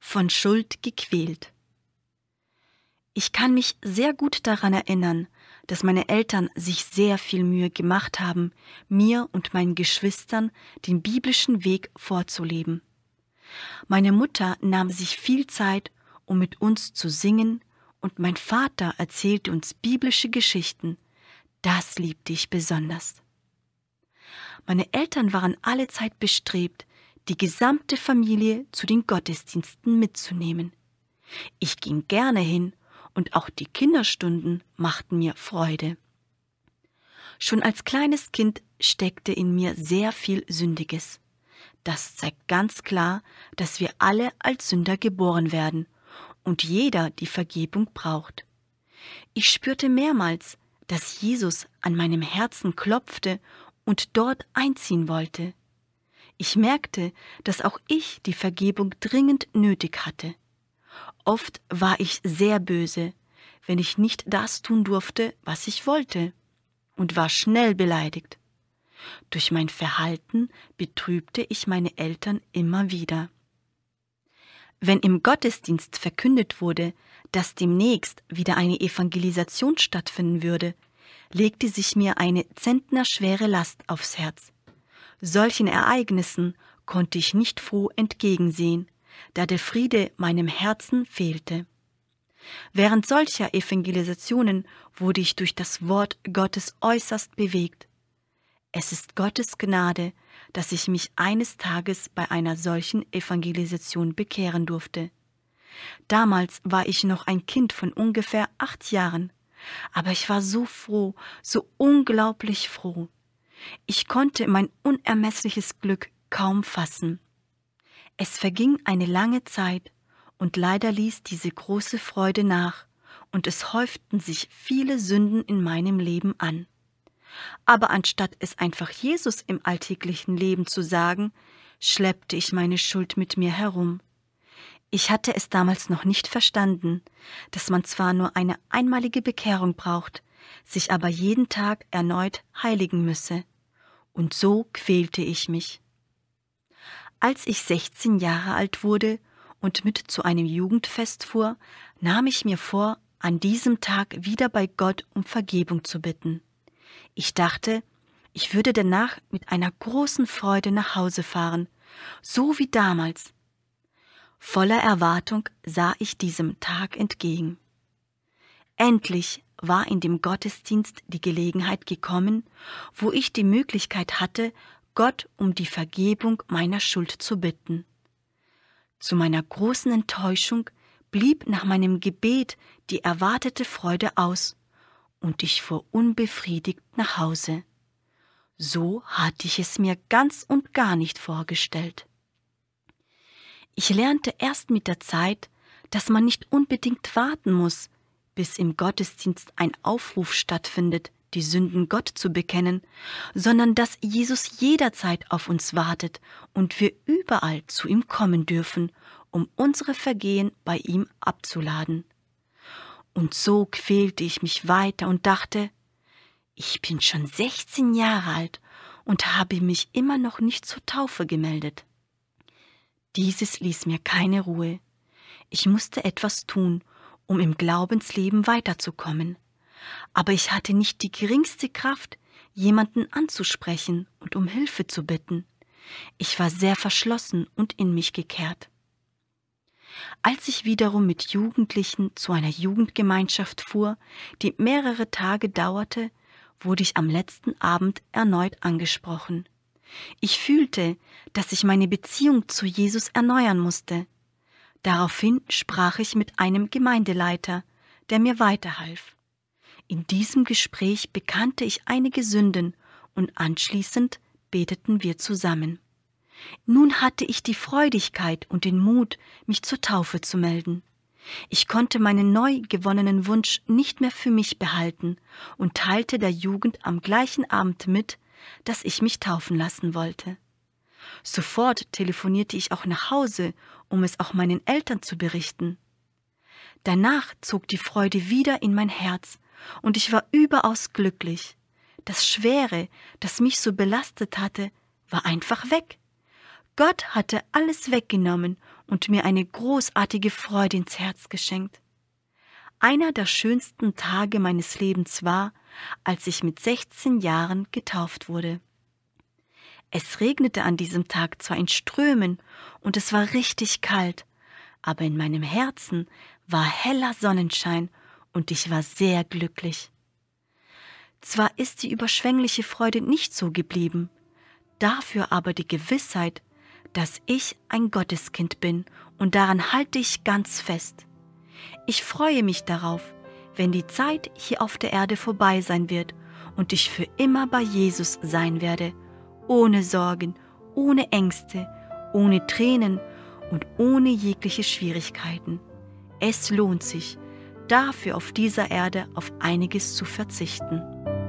von Schuld gequält. Ich kann mich sehr gut daran erinnern, dass meine Eltern sich sehr viel Mühe gemacht haben, mir und meinen Geschwistern den biblischen Weg vorzuleben. Meine Mutter nahm sich viel Zeit, um mit uns zu singen, und mein Vater erzählte uns biblische Geschichten. Das liebte ich besonders. Meine Eltern waren allezeit bestrebt, die gesamte Familie zu den Gottesdiensten mitzunehmen. Ich ging gerne hin und auch die Kinderstunden machten mir Freude. Schon als kleines Kind steckte in mir sehr viel Sündiges. Das zeigt ganz klar, dass wir alle als Sünder geboren werden und jeder die Vergebung braucht. Ich spürte mehrmals, dass Jesus an meinem Herzen klopfte und dort einziehen wollte. Ich merkte, dass auch ich die Vergebung dringend nötig hatte. Oft war ich sehr böse, wenn ich nicht das tun durfte, was ich wollte, und war schnell beleidigt. Durch mein Verhalten betrübte ich meine Eltern immer wieder. Wenn im Gottesdienst verkündet wurde, dass demnächst wieder eine Evangelisation stattfinden würde, legte sich mir eine zentnerschwere Last aufs Herz. Solchen Ereignissen konnte ich nicht froh entgegensehen, da der Friede meinem Herzen fehlte. Während solcher Evangelisationen wurde ich durch das Wort Gottes äußerst bewegt. Es ist Gottes Gnade, dass ich mich eines Tages bei einer solchen Evangelisation bekehren durfte. Damals war ich noch ein Kind von ungefähr acht Jahren, aber ich war so froh, so unglaublich froh. Ich konnte mein unermessliches Glück kaum fassen. Es verging eine lange Zeit, und leider ließ diese große Freude nach, und es häuften sich viele Sünden in meinem Leben an. Aber anstatt es einfach Jesus im alltäglichen Leben zu sagen, schleppte ich meine Schuld mit mir herum. Ich hatte es damals noch nicht verstanden, dass man zwar nur eine einmalige Bekehrung braucht, sich aber jeden Tag erneut heiligen müsse und so quälte ich mich. Als ich 16 Jahre alt wurde und mit zu einem Jugendfest fuhr, nahm ich mir vor, an diesem Tag wieder bei Gott um Vergebung zu bitten. Ich dachte, ich würde danach mit einer großen Freude nach Hause fahren, so wie damals. Voller Erwartung sah ich diesem Tag entgegen. Endlich war in dem Gottesdienst die Gelegenheit gekommen, wo ich die Möglichkeit hatte, Gott um die Vergebung meiner Schuld zu bitten. Zu meiner großen Enttäuschung blieb nach meinem Gebet die erwartete Freude aus, und ich fuhr unbefriedigt nach Hause. So hatte ich es mir ganz und gar nicht vorgestellt. Ich lernte erst mit der Zeit, dass man nicht unbedingt warten muss, bis im Gottesdienst ein Aufruf stattfindet, die Sünden Gott zu bekennen, sondern dass Jesus jederzeit auf uns wartet und wir überall zu ihm kommen dürfen, um unsere Vergehen bei ihm abzuladen. Und so quälte ich mich weiter und dachte, ich bin schon 16 Jahre alt und habe mich immer noch nicht zur Taufe gemeldet. Dieses ließ mir keine Ruhe. Ich musste etwas tun, um im Glaubensleben weiterzukommen. Aber ich hatte nicht die geringste Kraft, jemanden anzusprechen und um Hilfe zu bitten. Ich war sehr verschlossen und in mich gekehrt. Als ich wiederum mit Jugendlichen zu einer Jugendgemeinschaft fuhr, die mehrere Tage dauerte, wurde ich am letzten Abend erneut angesprochen. Ich fühlte, dass ich meine Beziehung zu Jesus erneuern musste. Daraufhin sprach ich mit einem Gemeindeleiter, der mir weiterhalf. In diesem Gespräch bekannte ich einige Sünden und anschließend beteten wir zusammen. Nun hatte ich die Freudigkeit und den Mut, mich zur Taufe zu melden. Ich konnte meinen neu gewonnenen Wunsch nicht mehr für mich behalten und teilte der Jugend am gleichen Abend mit, dass ich mich taufen lassen wollte. Sofort telefonierte ich auch nach Hause um es auch meinen Eltern zu berichten. Danach zog die Freude wieder in mein Herz, und ich war überaus glücklich. Das Schwere, das mich so belastet hatte, war einfach weg. Gott hatte alles weggenommen und mir eine großartige Freude ins Herz geschenkt. Einer der schönsten Tage meines Lebens war, als ich mit 16 Jahren getauft wurde. Es regnete an diesem Tag zwar in Strömen und es war richtig kalt, aber in meinem Herzen war heller Sonnenschein und ich war sehr glücklich. Zwar ist die überschwängliche Freude nicht so geblieben, dafür aber die Gewissheit, dass ich ein Gotteskind bin und daran halte ich ganz fest. Ich freue mich darauf, wenn die Zeit hier auf der Erde vorbei sein wird und ich für immer bei Jesus sein werde ohne Sorgen, ohne Ängste, ohne Tränen und ohne jegliche Schwierigkeiten. Es lohnt sich, dafür auf dieser Erde auf einiges zu verzichten.